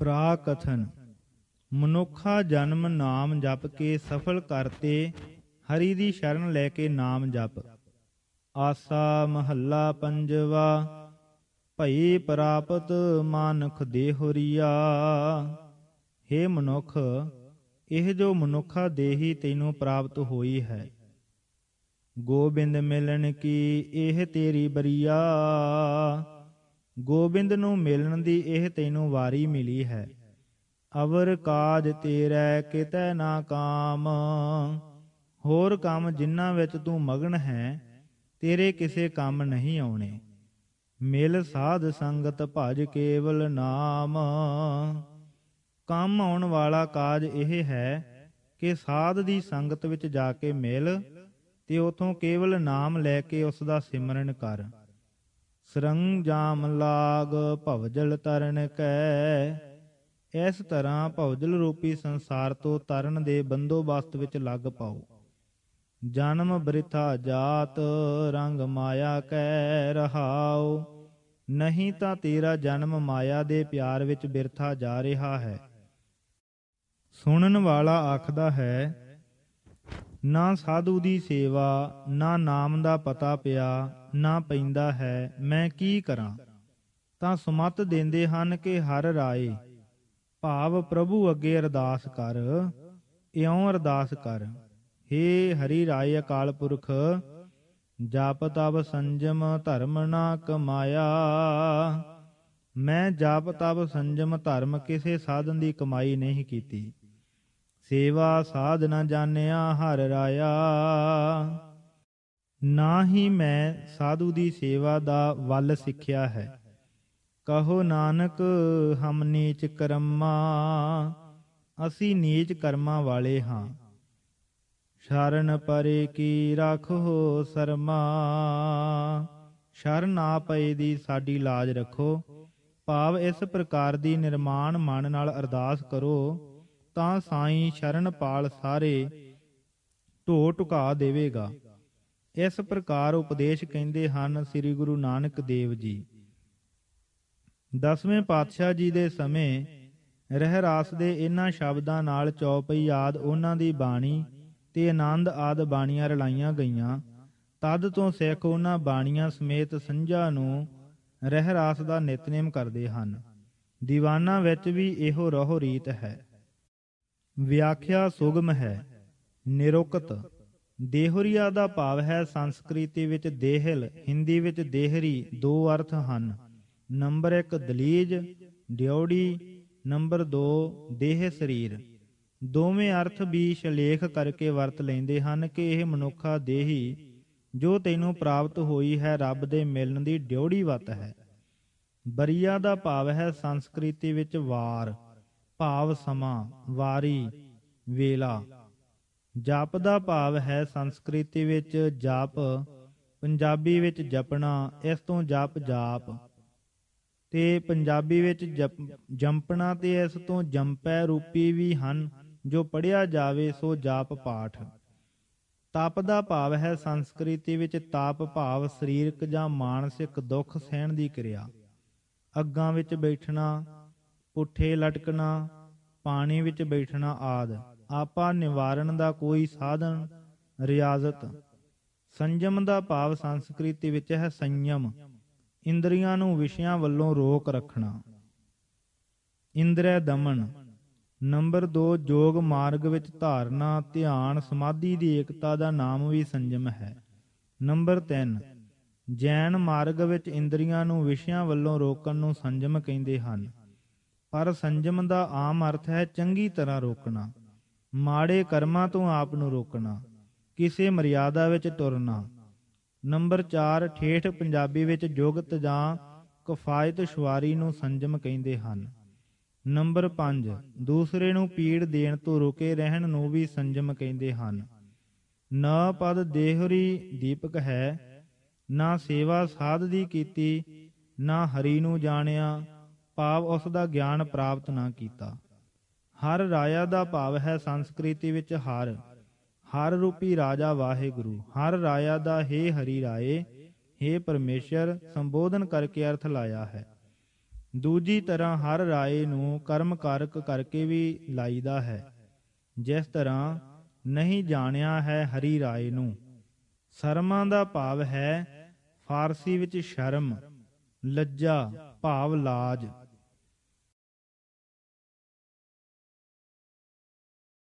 ਪ੍ਰਾ ਕਥਨ ਮਨੁੱਖਾ ਜਨਮ ਨਾਮ ਜਪ ਕੇ ਸਫਲ ਕਰਤੇ ਹਰੀ ਦੀ ਸ਼ਰਨ ਲੈ ਕੇ ਨਾਮ ਜਪ ਆਸਾ ਮਹੱਲਾ ਪੰਜਵਾ ਭਈ ਪ੍ਰਾਪਤ ਮਾਨਖ ਦੇਹੁਰੀਆ ਹੇ ਮਨੁੱਖ ਇਹ ਜੋ ਮਨੁੱਖਾ ਦੇਹੀ ਤੈਨੂੰ ਪ੍ਰਾਪਤ ਹੋਈ ਹੈ ਗੋਬਿੰਦ ਮਿਲਣ ਕੀ ਇਹ ਤੇਰੀ ਬਰੀਆ ਗੋਬਿੰਦ ਨੂੰ ਮਿਲਣ ਦੀ ਇਹ ਤੈਨੂੰ ਵਾਰੀ ਮਿਲੀ ਹੈ ਅਵਰ ਕਾਜ ਤੇਰੇ ਕਿਤੇ ਨਾ ਕਾਮ ਹੋਰ ਕੰਮ ਜਿਨ੍ਹਾਂ ਵਿੱਚ ਤੂੰ ਮਗਨ ਹੈ ਤੇਰੇ ਕਿਸੇ ਕੰਮ ਨਹੀਂ ਆਉਣੇ ਮਿਲ ਸਾਧ ਸੰਗਤ ਭਜ ਕੇਵਲ ਨਾਮ ਕੰਮ ਆਉਣ ਵਾਲਾ ਕਾਜ ਇਹ ਹੈ ਕਿ ਸਾਧ ਦੀ ਸੰਗਤ ਵਿੱਚ ਜਾ ਕੇ ਮਿਲ ਤੇ ਉਥੋਂ ਕੇਵਲ ਨਾਮ ਲੈ ਕੇ ਉਸ ਦਾ ਸਿਮਰਨ ਕਰ ਸਰੰਗ ਜਾਮ ਲਾਗ ਭਵਜਲ ਤਰਨ ਕੈ ਇਸ ਤਰ੍ਹਾਂ ਭਵਜਲ ਰੂਪੀ ਸੰਸਾਰ ਤੋਂ ਤਰਨ ਦੇ ਬੰਦੋਬਸਤ ਵਿੱਚ ਲੱਗ ਪਾਓ ਜਨਮ ਬ੍ਰਿਥਾ ਜਾਤ ਰੰਗ ਮਾਇਆ ਕੈ ਰਹਾਓ ਨਹੀਂ ਤਾਂ ਤੇਰਾ ਜਨਮ ਮਾਇਆ ਦੇ ਪਿਆਰ ਵਿੱਚ ਬਿਰਥਾ ਜਾ ਰਿਹਾ ਹੈ ਸੁਣਨ ਵਾਲਾ ਆਖਦਾ ਹੈ ਨਾ ਸਾਧੂ ਦੀ ਸੇਵਾ ਨਾ ਨਾਮ ਦਾ ਪਤਾ ਪਿਆ ਨਾ ਪੈਂਦਾ ਹੈ ਮੈਂ ਕੀ ਕਰਾਂ ਤਾਂ ਸੁਮਤ ਦਿੰਦੇ ਹਨ ਕਿ ਹਰ ਰਾਏ ਭਾਵ ਪ੍ਰਭੂ ਅੱਗੇ ਅਰਦਾਸ ਕਰ ਇਉਂ ਅਰਦਾਸ ਕਰ हे ਹਰੀ ਰਾਏ ਅਕਾਲ ਪੁਰਖ ਜਪ ਤਬ ਸੰਜਮ ਧਰਮ ਨਾ ਕਮਾਇਆ ਮੈਂ ਜਪ ਤਬ ਸੰਜਮ ਧਰਮ ਕਿਸੇ ਸਾਧਨ ਦੀ ਕਮਾਈ ਨਹੀਂ ਕੀਤੀ ਸੇਵਾ ਸਾਧ ਨ ਜਾਣਿਆ ਹਰ ਰਾਇਆ ਨਾਹੀ ਮੈਂ ਸਾਧੂ ਦੀ ਸੇਵਾ ਦਾ ਵੱਲ ਸਿੱਖਿਆ ਹੈ ਕਹੋ ਨਾਨਕ ਹਮ ਨੀਚ ਕਰਮਾ ਅਸੀਂ ਨੀਚ ਕਰਮਾ ਵਾਲੇ ਹਾਂ ਸ਼ਰਨ ਪਰੇ ਕੀ ਰੱਖੋ ਸਰਮਾ ਸ਼ਰਨ ਨਾ ਪਏ ਦੀ ਸਾਡੀ ਲਾਜ ਰੱਖੋ ਭਾਵ ਇਸ ਪ੍ਰਕਾਰ ਦੀ ਨਿਰਮਾਣ ਮਨ ਨਾਲ ਅਰਦਾਸ ਕਰੋ ਤਾਂ ਸਾਈ ਸ਼ਰਨ ਪਾਲ ਸਾਰੇ ਢੋ ਟੁਕਾ ਦੇਵੇਗਾ ਇਸ ਪ੍ਰਕਾਰ ਉਪਦੇਸ਼ ਕਹਿੰਦੇ ਹਨ ਸ੍ਰੀ ਗੁਰੂ ਨਾਨਕ ਦੇਵ ਜੀ ਦਸਵੇਂ ਪਾਤਸ਼ਾਹ ਜੀ ਦੇ ਸਮੇਂ ਰਹਿਰਾਸ ਦੇ ਇਹਨਾਂ ਸ਼ਬਦਾਂ ਨਾਲ ਚੌਪਈ ਯਾਦ ਉਹਨਾਂ ਦੀ ਬਾਣੀ ਤੇ ਆਨੰਦ ਆਦ ਬਾਣੀਆਂ ਰਲਾਈਆਂ ਗਈਆਂ ਤਦ ਤੋਂ ਸਿੱਖ ਉਹਨਾਂ ਬਾਣੀਆਂ ਸਮੇਤ ਸੰਝਾ ਨੂੰ ਰਹਿਰਾਸ ਦਾ ਨਿਤਨੇਮ ਕਰਦੇ ਹਨ ਦੀਵਾਨਾ ਵਿੱਚ ਵੀ ਇਹੋ ਰਹੋ ਰੀਤ ਹੈ ਵਿਆਖਿਆ ਸੁਗਮ ਹੈ ਨਿਰੁਕਤ ਦੇਹਰੀਆ ਦਾ ਭਾਵ ਹੈ ਸੰਸਕ੍ਰਿਤੀ ਵਿੱਚ ਦੇਹਲ ਹਿੰਦੀ ਵਿੱਚ ਦੇਹਰੀ ਦੋ ਅਰਥ ਹਨ ਨੰਬਰ 1 ਦਲੀਜ ਡਿਉੜੀ ਨੰਬਰ 2 ਦੇਹ ਸਰੀਰ ਦੋਵੇਂ ਅਰਥ ਵੀ ਸ਼ਲੇਖ ਕਰਕੇ ਵਰਤ ਲੈਂਦੇ ਹਨ ਕਿ ਇਹ ਮਨੁੱਖਾ ਦੇਹੀ ਜੋ ਤੈਨੂੰ ਪ੍ਰਾਪਤ ਹੋਈ ਹੈ ਰੱਬ ਦੇ ਮਿਲਣ ਦੀ ਡਿਉੜੀ ਵਤ ਹੈ ਬਰੀਆ ਦਾ ਭਾਵ ਹੈ ਸੰਸਕ੍ਰਿਤੀ ਵਿੱਚ ਵਾਰ ਭਾਵ ਸਮਾਂ ਵਾਰੀ ਵੇਲਾ ਜਪ ਦਾ ਭਾਵ ਹੈ ਸੰਸਕ੍ਰਿਤੀ ਵਿੱਚ ਜਪ ਪੰਜਾਬੀ ਵਿੱਚ ਜਪਣਾ ਇਸ ਤੋਂ ਜਪ ਜਾਪ ਤੇ ਪੰਜਾਬੀ ਵਿੱਚ ਜੰਪਣਾ ਤੇ ਇਸ ਤੋਂ ਜੰਪੈ ਰੂਪੀ ਵੀ ਹਨ ਜੋ ਪੜਿਆ ਜਾਵੇ ਸੋ ਜਾਪ ਪਾਠ ਤਪ ਦਾ ਭਾਵ ਹੈ ਸੰਸਕ੍ਰਿਤੀ ਵਿੱਚ ਤਾਪ ਭਾਵ ਸਰੀਰਕ ਜਾਂ ਮਾਨਸਿਕ ਦੁੱਖ ਸਹਿਣ ਦੀ ਕਿਰਿਆ ਅੱਗਾਂ ਵਿੱਚ ਬੈਠਣਾ ਪੁੱਠੇ ਲਟਕਣਾ ਪਾਣੀ ਵਿੱਚ ਬੈਠਣਾ ਆਦ ਆਪਾ ਨਿਵਾਰਨ ਦਾ ਕੋਈ ਸਾਧਨ ਰਿਆਜ਼ਤ ਸੰਜਮ ਦਾ ਭਾਵ ਸੰਸਕ੍ਰਿਤੀ ਵਿੱਚ ਹੈ ਸੰਯਮ ਇੰਦਰੀਆਂ ਨੂੰ ਵਿਸ਼ਿਆਂ ਵੱਲੋਂ ਰੋਕ ਰੱਖਣਾ ਇੰਦਰੇ ਦਮਨ ਨੰਬਰ 2 ਜੋਗ ਮਾਰਗ ਵਿੱਚ ਧਾਰਨਾ ਧਿਆਨ ਸਮਾਧੀ ਦੀ ਏਕਤਾ ਦਾ ਨਾਮ ਵੀ ਸੰਜਮ ਹੈ ਨੰਬਰ 3 ਜੈਨ ਮਾਰਗ ਵਿੱਚ ਇੰਦਰੀਆਂ ਨੂੰ ਵਿਸ਼ਿਆਂ ਵੱਲੋਂ ਰੋਕਣ ਨੂੰ ਸੰਜਮ ਕਹਿੰਦੇ ਹਨ ਪਰ ਸੰਜਮ ਦਾ ਆਮ ਅਰਥ ਹੈ ਚੰਗੀ ਤਰ੍ਹਾਂ ਰੋਕਣਾ ਮਾੜੇ ਕਰਮਾਂ ਤੋਂ ਆਪ ਨੂੰ ਰੋਕਣਾ ਕਿਸੇ ਮਰਿਆਦਾ ਵਿੱਚ ਤੁਰਨਾ ਨੰਬਰ 4 ਠੇਠ ਪੰਜਾਬੀ ਵਿੱਚ ਜੁਗਤ ਜਾਂ ਕਫਾਇਤ ਸ਼ਵਾਰੀ ਨੂੰ ਸੰਜਮ ਕਹਿੰਦੇ ਹਨ ਨੰਬਰ 5 ਦੂਸਰੇ ਨੂੰ ਪੀੜ ਦੇਣ ਤੋਂ ਰੁਕੇ ਰਹਿਣ ਨੂੰ ਵੀ ਸੰਜਮ ਕਹਿੰਦੇ ਹਨ ਨਾ ਪਦ ਦੇਹਰੀ ਦੀਪਕ ਹੈ ਨਾ ਸੇਵਾ ਸਾਧ ਦੀ ਕੀਤੀ ਨਾ ਹਰੀ ਨੂੰ ਜਾਣਿਆ ਭਾਵ ਉਸ ਦਾ ਗਿਆਨ ਪ੍ਰਾਪਤ ਨਾ ਕੀਤਾ ਹਰ ਰਾਜਾ ਦਾ ਭਾਵ ਹੈ ਸੰਸਕ੍ਰਿਤੀ ਵਿੱਚ ਹਰ ਹਰ ਰੂਪੀ ਰਾਜਾ ਵਾਹਿਗੁਰੂ ਹਰ ਰਾਜਾ ਦਾ ਹੇ ਹਰੀ ਰਾਏ ਹੇ ਪਰਮੇਸ਼ਰ ਸੰਬੋਧਨ ਕਰਕੇ ਅਰਥ ਲਾਇਆ ਹੈ ਦੂਜੀ ਤਰ੍ਹਾਂ ਹਰ ਰਾਏ ਨੂੰ ਕਰਮ ਕਾਰਕ ਕਰਕੇ ਵੀ ਲਾਈਦਾ ਹੈ ਜਿਸ ਤਰ੍ਹਾਂ ਨਹੀਂ ਜਾਣਿਆ ਹੈ ਹਰੀ ਰਾਏ ਨੂੰ ਸ਼ਰਮਾਂ ਦਾ ਭਾਵ ਹੈ ਫਾਰਸੀ ਵਿੱਚ ਸ਼ਰਮ ਲੱਜਾ ਭਾਵ ਲਾਜ